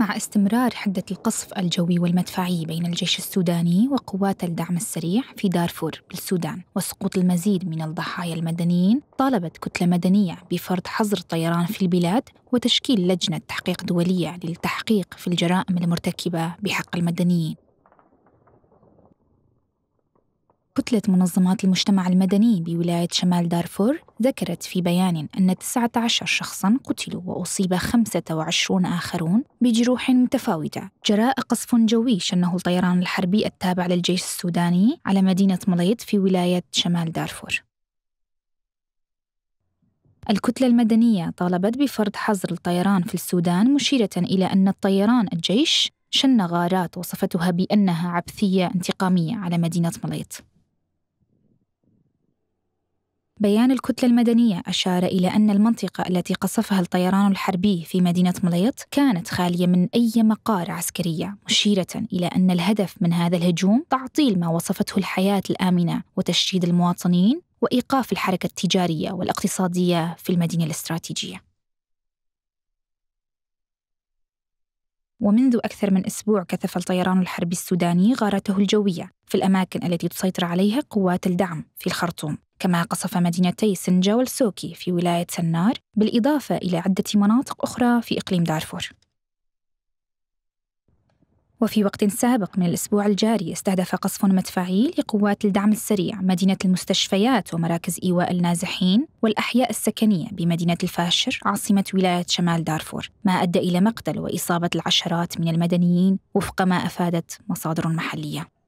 مع استمرار حدة القصف الجوي والمدفعي بين الجيش السوداني وقوات الدعم السريع في دارفور بالسودان وسقوط المزيد من الضحايا المدنيين طالبت كتلة مدنية بفرض حظر الطيران في البلاد وتشكيل لجنة تحقيق دولية للتحقيق في الجرائم المرتكبة بحق المدنيين كتلة منظمات المجتمع المدني بولاية شمال دارفور ذكرت في بيان أن 19 شخصاً قتلوا وأصيب 25 آخرون بجروح متفاوتة جراء قصف جوي شنه الطيران الحربي التابع للجيش السوداني على مدينة مليط في ولاية شمال دارفور الكتلة المدنية طالبت بفرض حظر الطيران في السودان مشيرة إلى أن الطيران الجيش شن غارات وصفتها بأنها عبثية انتقامية على مدينة مليط بيان الكتلة المدنية أشار إلى أن المنطقة التي قصفها الطيران الحربي في مدينة مليط كانت خالية من أي مقار عسكرية مشيرة إلى أن الهدف من هذا الهجوم تعطيل ما وصفته الحياة الآمنة وتشييد المواطنين وإيقاف الحركة التجارية والاقتصادية في المدينة الاستراتيجية ومنذ أكثر من أسبوع كثف الطيران الحربي السوداني غارته الجوية في الأماكن التي تسيطر عليها قوات الدعم في الخرطوم كما قصف مدينتي سنجا والسوكي في ولاية سنار بالإضافة إلى عدة مناطق أخرى في إقليم دارفور وفي وقت سابق من الأسبوع الجاري استهدف قصف مدفعي لقوات الدعم السريع مدينة المستشفيات ومراكز إيواء النازحين والأحياء السكنية بمدينة الفاشر عاصمة ولاية شمال دارفور ما أدى إلى مقتل وإصابة العشرات من المدنيين وفق ما أفادت مصادر محلية